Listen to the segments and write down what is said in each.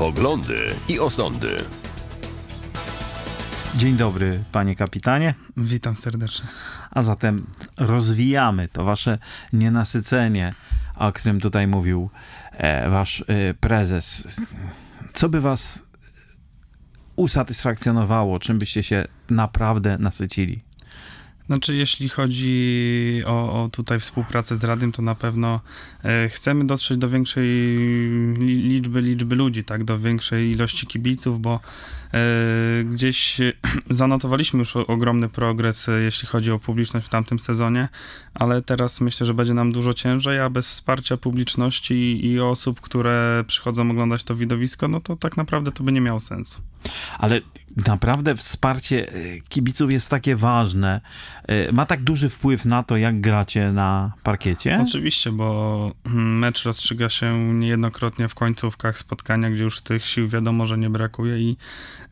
Poglądy i osądy. Dzień dobry, panie kapitanie. Witam serdecznie. A zatem rozwijamy to wasze nienasycenie, o którym tutaj mówił e, wasz e, prezes. Co by was usatysfakcjonowało? Czym byście się naprawdę nasycili? Znaczy, jeśli chodzi o, o tutaj współpracę z Radiem, to na pewno e, chcemy dotrzeć do większej liczby, liczby ludzi, tak, do większej ilości kibiców, bo e, gdzieś zanotowaliśmy już ogromny progres, e, jeśli chodzi o publiczność w tamtym sezonie, ale teraz myślę, że będzie nam dużo ciężej, a bez wsparcia publiczności i osób, które przychodzą oglądać to widowisko, no to tak naprawdę to by nie miało sensu. Ale naprawdę wsparcie e, kibiców jest takie ważne? E, ma tak duży wpływ na to, jak gracie na parkiecie? Oczywiście, bo mecz rozstrzyga się niejednokrotnie w końcówkach spotkania, gdzie już tych sił wiadomo, że nie brakuje i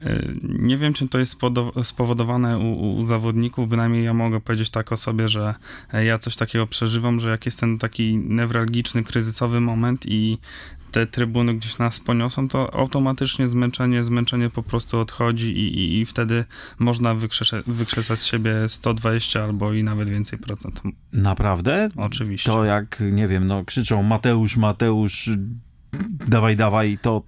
e, nie wiem, czym to jest spowodowane u, u zawodników, bynajmniej ja mogę powiedzieć tak o sobie, że ja coś takiego przeżywam, że jak jest ten taki newralgiczny, kryzysowy moment i te trybuny gdzieś nas poniosą, to automatycznie zmęczenie, zmęczenie po prostu odchodzi i, i, i wtedy można wykrzesać z siebie 120 albo i nawet więcej procent. Naprawdę? Oczywiście. To jak, nie wiem, no krzyczą Mateusz, Mateusz, dawaj, dawaj, to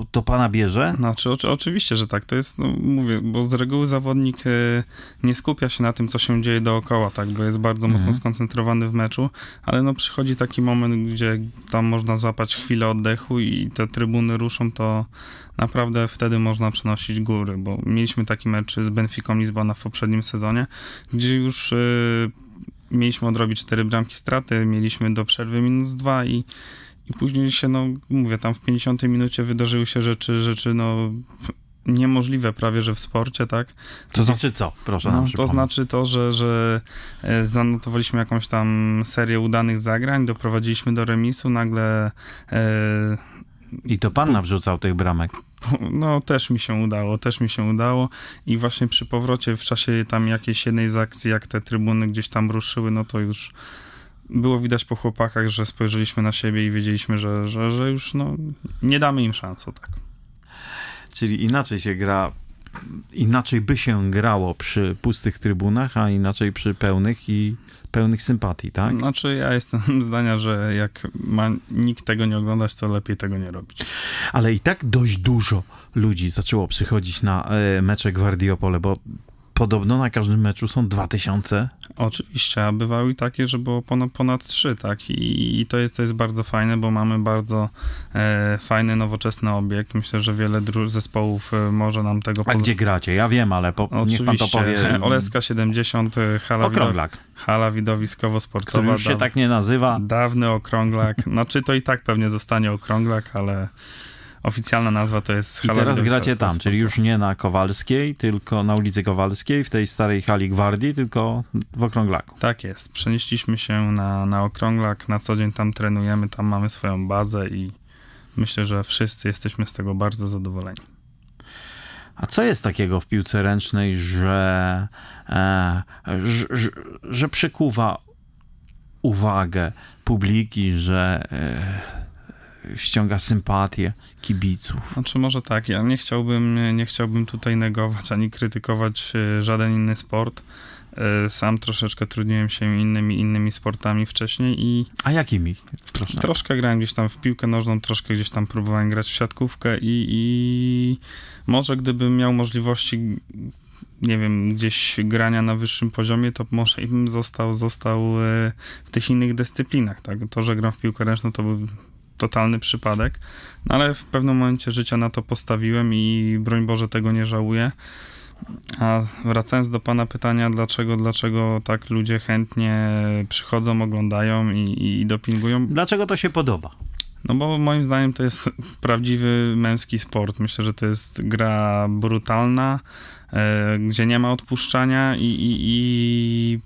to, to pana bierze? Znaczy, oczywiście, że tak. To jest, no, mówię, bo z reguły zawodnik y, nie skupia się na tym, co się dzieje dookoła, tak, bo jest bardzo mhm. mocno skoncentrowany w meczu, ale no przychodzi taki moment, gdzie tam można złapać chwilę oddechu i te trybuny ruszą, to naprawdę wtedy można przenosić góry, bo mieliśmy taki mecz z Benficą Lizbona w poprzednim sezonie, gdzie już y, mieliśmy odrobić cztery bramki straty, mieliśmy do przerwy minus dwa i i później się, no mówię, tam w 50 minucie wydarzyły się rzeczy, rzeczy, no niemożliwe prawie, że w sporcie, tak? To znaczy co? Proszę no, To znaczy to, że, że e, zanotowaliśmy jakąś tam serię udanych zagrań, doprowadziliśmy do remisu, nagle... E, I to pan nawrzucał tych bramek. No, też mi się udało, też mi się udało. I właśnie przy powrocie, w czasie tam jakiejś jednej z akcji, jak te trybuny gdzieś tam ruszyły, no to już było widać po chłopakach, że spojrzeliśmy na siebie i wiedzieliśmy, że, że, że już no, nie damy im szans, o tak. Czyli inaczej się gra inaczej by się grało przy pustych trybunach, a inaczej przy pełnych i pełnych sympatii, tak? Znaczy ja jestem zdania, że jak ma nikt tego nie oglądać, to lepiej tego nie robić. Ale i tak dość dużo ludzi zaczęło przychodzić na e, mecze Gwardiopole, bo podobno na każdym meczu są 2000. Oczywiście, a bywały takie, że było ponad, ponad 3, tak? I, I, to, jest, to jest bardzo fajne, bo mamy bardzo e, fajny, nowoczesny obiekt. Myślę, że wiele zespołów e, może nam tego... A gdzie gracie? Ja wiem, ale po, niech pan to powie. Oleska 70, e, hala, widow- hala widowiskowo-sportowa. Który już się da- tak nie nazywa. Dawny okrąglak. Znaczy to i tak pewnie zostanie okrąglak, ale oficjalna nazwa to jest I teraz gracie tam, czyli już nie na Kowalskiej, tylko na ulicy Kowalskiej, w tej starej hali Gwardii, tylko w Okrąglaku. Tak jest. Przenieśliśmy się na, na Okrąglak, na co dzień tam trenujemy, tam mamy swoją bazę i myślę, że wszyscy jesteśmy z tego bardzo zadowoleni. A co jest takiego w piłce ręcznej, że, e, że, że, przykuwa uwagę publiki, że... E, ściąga sympatię kibiców. Znaczy może tak, ja nie chciałbym, nie chciałbym tutaj negować ani krytykować e, żaden inny sport. E, sam troszeczkę trudniłem się innymi, innymi sportami wcześniej i... A jakimi? Proszę. Troszkę grałem gdzieś tam w piłkę nożną, troszkę gdzieś tam próbowałem grać w siatkówkę i, i może gdybym miał możliwości nie wiem, gdzieś grania na wyższym poziomie, to może i bym został, został e, w tych innych dyscyplinach, tak? To, że gram w piłkę ręczną, to był totalny przypadek, no ale w pewnym momencie życia na to postawiłem i broń Boże tego nie żałuję. A wracając do Pana pytania, dlaczego, dlaczego tak ludzie chętnie przychodzą, oglądają i, i dopingują? Dlaczego to się podoba? No bo moim zdaniem to jest prawdziwy męski sport. Myślę, że to jest gra brutalna, e, gdzie nie ma odpuszczania i, i, i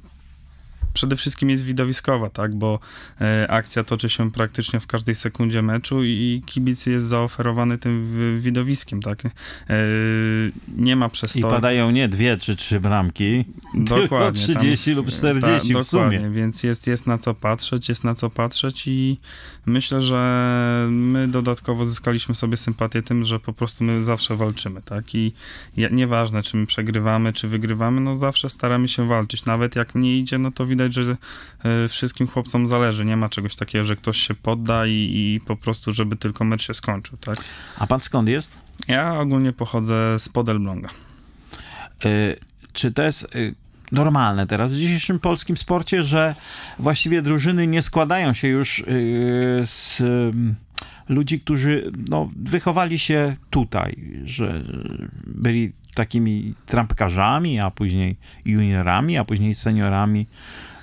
przede wszystkim jest widowiskowa, tak, bo e, akcja toczy się praktycznie w każdej sekundzie meczu i kibic jest zaoferowany tym widowiskiem, tak. E, nie ma przestoju. I padają nie dwie czy trzy bramki, dokładnie, tylko 30 tam, lub 40 e, ta, w dokładnie, sumie. Więc jest, jest na co patrzeć, jest na co patrzeć i myślę, że my dodatkowo zyskaliśmy sobie sympatię tym, że po prostu my zawsze walczymy, tak, i nieważne, czy my przegrywamy, czy wygrywamy, no zawsze staramy się walczyć, nawet jak nie idzie, no to widać widać, że e, wszystkim chłopcom zależy. Nie ma czegoś takiego, że ktoś się podda i, i po prostu, żeby tylko mecz się skończył, tak? A pan skąd jest? Ja ogólnie pochodzę z Podelbląga. E, czy to jest e, normalne teraz w dzisiejszym polskim sporcie, że właściwie drużyny nie składają się już z ludzi, którzy no, wychowali się tutaj, że byli takimi trampkarzami, a później juniorami, a później seniorami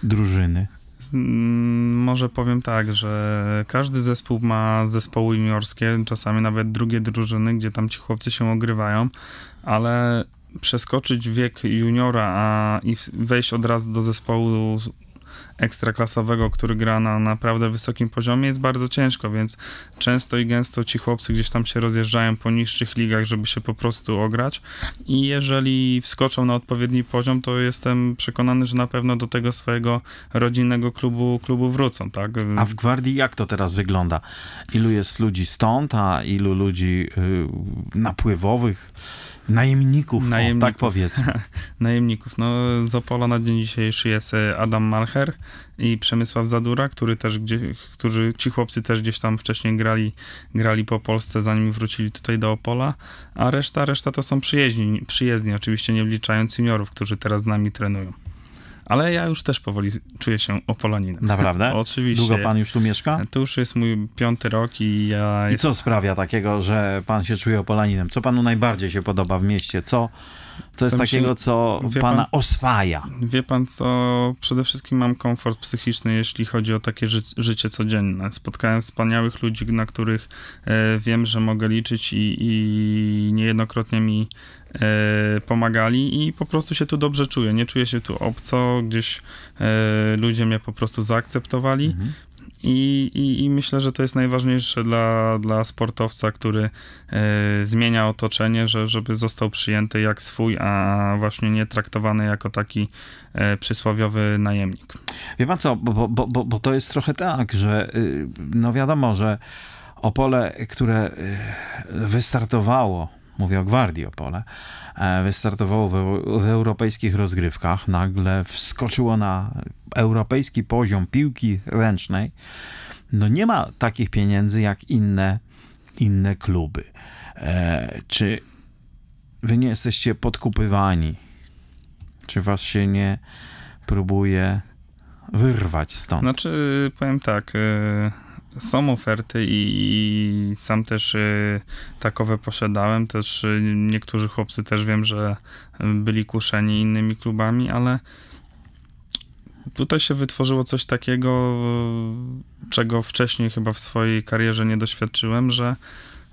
drużyny? Mm, może powiem tak, że każdy zespół ma zespoły juniorskie, czasami nawet drugie drużyny, gdzie tam ci chłopcy się ogrywają, ale przeskoczyć wiek juniora a i wejść od razu do zespołu ekstraklasowego, który gra na naprawdę wysokim poziomie, jest bardzo ciężko, więc często i gęsto ci chłopcy gdzieś tam się rozjeżdżają po niższych ligach, żeby się po prostu ograć i jeżeli wskoczą na odpowiedni poziom, to jestem przekonany, że na pewno do tego swojego rodzinnego klubu, klubu wrócą, tak? A w Gwardii jak to teraz wygląda? Ilu jest ludzi stąd, a ilu ludzi yy, napływowych? Najemników, najemników. O, tak powiedzmy. najemników. No, z Opola na dzień dzisiejszy jest e, Adam Malcher i Przemysław Zadura, który też gdzie, którzy, ci chłopcy też gdzieś tam wcześniej grali, grali po Polsce, zanim wrócili tutaj do Opola, a reszta, reszta to są przyjeźdni, przyjezdni, oczywiście nie wliczając seniorów, którzy teraz z nami trenują ale ja już też powoli czuję się opolaninem. Naprawdę? Oczywiście. Długo pan już tu mieszka? To już jest mój piąty rok i ja... I jest... co sprawia takiego, że pan się czuje opolaninem? Co panu najbardziej się podoba w mieście? Co, co jest takiego, się... co wie pana pan, oswaja? Wie pan co? Przede wszystkim mam komfort psychiczny, jeśli chodzi o takie ży życie codzienne. Spotkałem wspaniałych ludzi, na których e, wiem, że mogę liczyć i, i niejednokrotnie mi E, pomagali i po prostu się tu dobrze czuję. Nie czuję się tu obco, gdzieś e, ludzie mnie po prostu zaakceptowali. Mhm. I, i, I, myślę, że to jest najważniejsze dla, dla sportowca, który e, zmienia otoczenie, że, żeby został przyjęty jak swój, a właśnie nie traktowany jako taki y, przysłowiowy najemnik. Wie pan co, bo, bo, bo, bo to jest trochę tak, że y, no wiadomo, że Opole, które y, wystartowało mówię o Gwardii Opole, e, wystartowało w, w europejskich rozgrywkach, nagle wskoczyło na europejski poziom piłki ręcznej. No nie ma takich pieniędzy jak inne, inne kluby. E, czy wy nie jesteście podkupywani? Czy was się nie próbuje wyrwać stąd? Znaczy, powiem tak, e, są oferty i sam też y, takowe posiadałem. Też y, niektórzy chłopcy też wiem, że y, byli kuszeni innymi klubami, ale tutaj się wytworzyło coś takiego, czego wcześniej chyba w swojej karierze nie doświadczyłem, że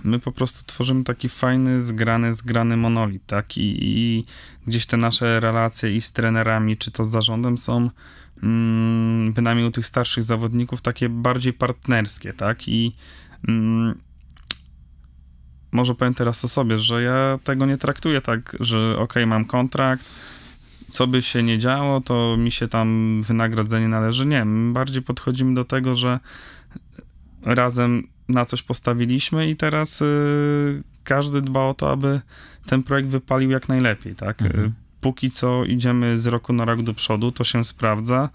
my po prostu tworzymy taki fajny, zgrany, zgrany monolit, tak? I, i gdzieś te nasze relacje i z trenerami, czy to z zarządem są Mm, bynajmniej u tych starszych zawodników, takie bardziej partnerskie, tak? I mm, może powiem teraz o sobie, że ja tego nie traktuję tak, że ok, mam kontrakt, co by się nie działo, to mi się tam wynagrodzenie należy. Nie, my bardziej podchodzimy do tego, że razem na coś postawiliśmy i teraz y, każdy dba o to, aby ten projekt wypalił jak najlepiej, tak? Y, mhm póki co idziemy z roku na rok do przodu, to się sprawdza.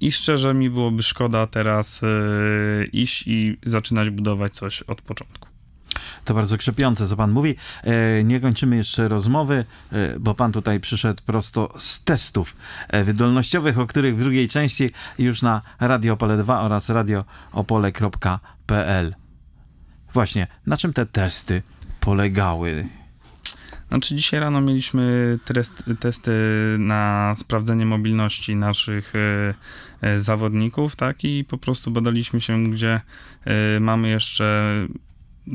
I szczerze mi byłoby szkoda teraz yy, iść i zaczynać budować coś od początku. To bardzo krzepiące, co pan mówi. E, nie kończymy jeszcze rozmowy, e, bo pan tutaj przyszedł prosto z testów e, wydolnościowych, o których w drugiej części już na Radio Opole 2 oraz radioopole.pl. Właśnie, na czym te testy polegały? Znaczy dzisiaj rano mieliśmy trest, testy na sprawdzenie mobilności naszych e, e, zawodników, tak, i po prostu badaliśmy się, gdzie e, mamy jeszcze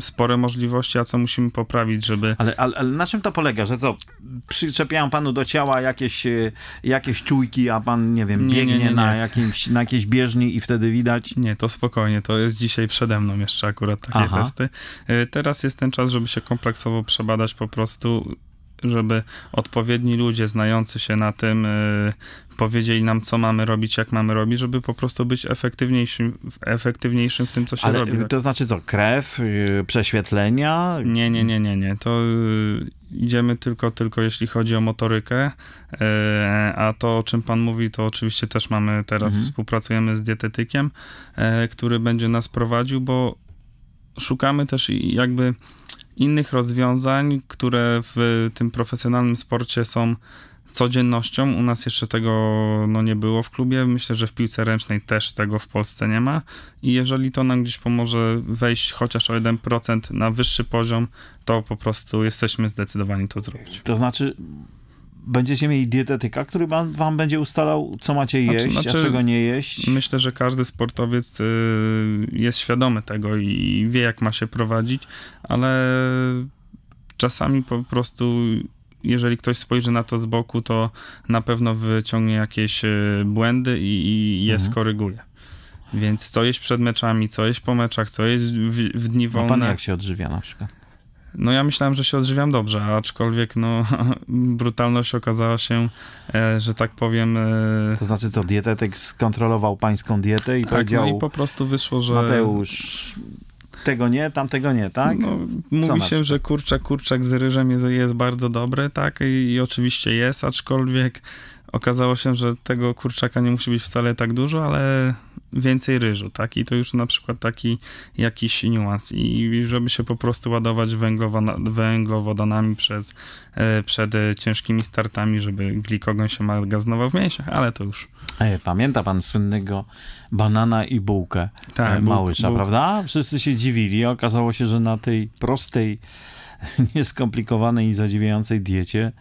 spore możliwości, a co musimy poprawić, żeby... Ale, ale, ale na czym to polega, że co, przyczepiają panu do ciała jakieś, e, jakieś czujki, a pan, nie wiem, nie, biegnie nie, nie, Na, jakimś, na jakiejś bieżni i wtedy widać? Nie, to spokojnie, to jest dzisiaj przede mną jeszcze akurat takie Aha. testy. E, teraz jest ten czas, żeby się kompleksowo przebadać po prostu żeby odpowiedni ludzie znający się na tym y, powiedzieli nam, co mamy robić, jak mamy robić, żeby po prostu być efektywniejszym, efektywniejszym w tym, co się Ale robi. To znaczy co, krew, y, prześwietlenia? Nie, nie, nie, nie, nie. To y, idziemy tylko, tylko jeśli chodzi o motorykę, a to, o czym pan mówi, to oczywiście też mamy teraz, mhm. współpracujemy z dietetykiem, który będzie nas prowadził, bo szukamy też jakby innych rozwiązań, które w tym profesjonalnym sporcie są codziennością. U nas jeszcze tego no, nie było w klubie. Myślę, że w piłce ręcznej też tego w Polsce nie ma. I jeżeli to nam gdzieś pomoże wejść chociaż o 1% na wyższy poziom, to po prostu jesteśmy zdecydowani to zrobić. To znaczy, będziecie mieli dietetyka, który wam będzie ustalał, co macie znaczy, jeść, znaczy, znaczy, a czego nie jeść. Myślę, że każdy sportowiec y, jest świadomy tego i wie, jak ma się prowadzić, ale czasami po prostu jeżeli ktoś spojrzy na to z boku, to na pewno wyciągnie jakieś y, błędy i, i je mhm. skoryguje. Więc co jeść przed meczami, co jeść po meczach, co jeść w, w dni wolne. A pan jak się odżywia na przykład? No ja myślałem, że się odżywiam dobrze, aczkolwiek no brutalność okazała się, e, że tak powiem... E... To znaczy co, dietetyk skontrolował pańską dietę i tak, no powiedział... no i po prostu wyszło, że... Mateusz, tego nie, tamtego nie, tak? No, mówi się, że kurczak, kurczak z ryżem jest, jest bardzo dobry, tak? I, I, oczywiście jest, aczkolwiek okazało się, że tego kurczaka nie musi być wcale tak dużo, ale więcej ryżu, tak? I to już na przykład taki jakiś niuans. I żeby się po prostu ładować węglowodanami przez, e, przed ciężkimi startami, żeby glikogon się magazynował w mięsiach, ale to już... Pamięta pan słynnego banana i bułkę tak, e, Małysza, bu prawda? Wszyscy się dziwili. Okazało się, że na tej prostej, nieskomplikowanej i zadziwiającej diecie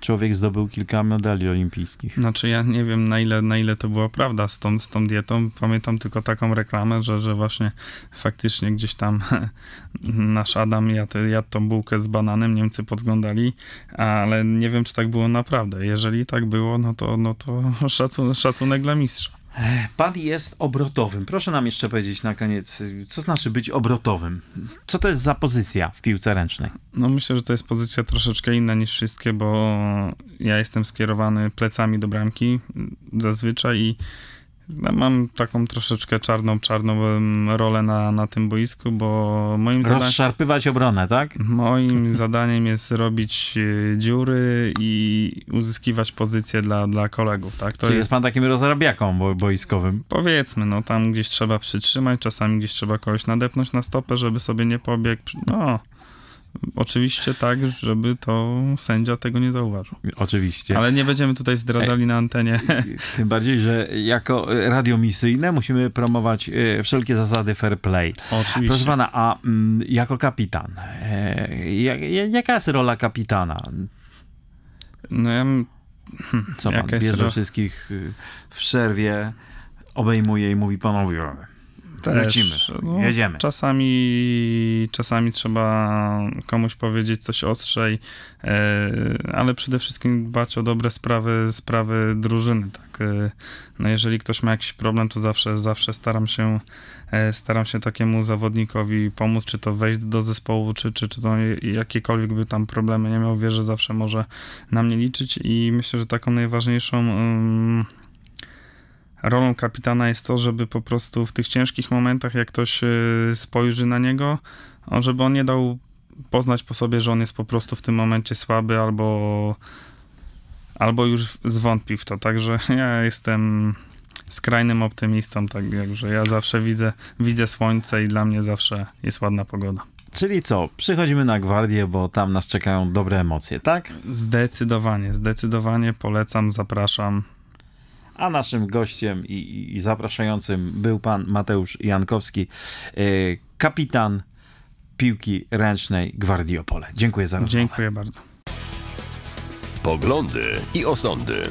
człowiek zdobył kilka medali olimpijskich. Znaczy ja nie wiem na ile, na ile to była prawda z tą, z tą dietą. Pamiętam tylko taką reklamę, że, że właśnie faktycznie gdzieś tam nasz Adam jadł, jadł tą bułkę z bananem, Niemcy podglądali, ale nie wiem czy tak było naprawdę. Jeżeli tak było, no to, no to szacun, szacunek dla mistrza. Pan jest obrotowym. Proszę nam jeszcze powiedzieć na koniec, co znaczy być obrotowym? Co to jest za pozycja w piłce ręcznej? No myślę, że to jest pozycja troszeczkę inna niż wszystkie, bo ja jestem skierowany plecami do bramki mm, zazwyczaj i ja mam taką troszeczkę czarną, czarną rolę na, na tym boisku, bo moim zadaniem... Rozszarpywać obronę, tak? Moim zadaniem jest robić e, dziury i uzyskiwać pozycje dla, dla kolegów, tak? To Czyli jest pan takim rozrabiaką bo, boiskowym? Powiedzmy, no tam gdzieś trzeba przytrzymać, czasami gdzieś trzeba kogoś nadepnąć na stopę, żeby sobie nie pobiegł. No... Oczywiście tak, żeby to sędzia tego nie zauważył. Oczywiście. Ale nie będziemy tutaj zdradzali e, na antenie. Tym bardziej, że jako radio misyjne musimy promować e, wszelkie zasady fair play. Oczywiście. Proszę pana, a mm, jako kapitan, e, jaka jest rola kapitana? No ja... Hm, Co pan bierze wszystkich y, w przerwie, obejmuje i mówi panowie, też, Lecimy, no, jedziemy. Czasami, czasami trzeba komuś powiedzieć coś ostrzej, e, ale przede wszystkim dbać o dobre sprawy, sprawy drużyny, tak. E, no jeżeli ktoś ma jakiś problem, to zawsze, zawsze staram się, e, staram się takiemu zawodnikowi pomóc, czy to wejść do zespołu, czy, czy, czy to jakiekolwiek by tam problemy nie miał, wie, że zawsze może na mnie liczyć i myślę, że taką najważniejszą rolą kapitana jest to, żeby po prostu w tych ciężkich momentach, jak ktoś e, spojrzy na niego, żeby on nie dał poznać po sobie, że on jest po prostu w tym momencie słaby albo, albo już zwątpi w to. Także ja jestem skrajnym optymistą, tak jakże ja zawsze widzę, widzę słońce i dla mnie zawsze jest ładna pogoda. Czyli co, przychodzimy na gwardię, bo tam nas czekają dobre emocje, tak? Zdecydowanie, zdecydowanie polecam, zapraszam a naszym gościem i, i zapraszającym był pan Mateusz Jankowski, e, kapitan piłki ręcznej Gwardiopole. Dziękuję za rozmowę. Dziękuję bardzo. Poglądy i osądy.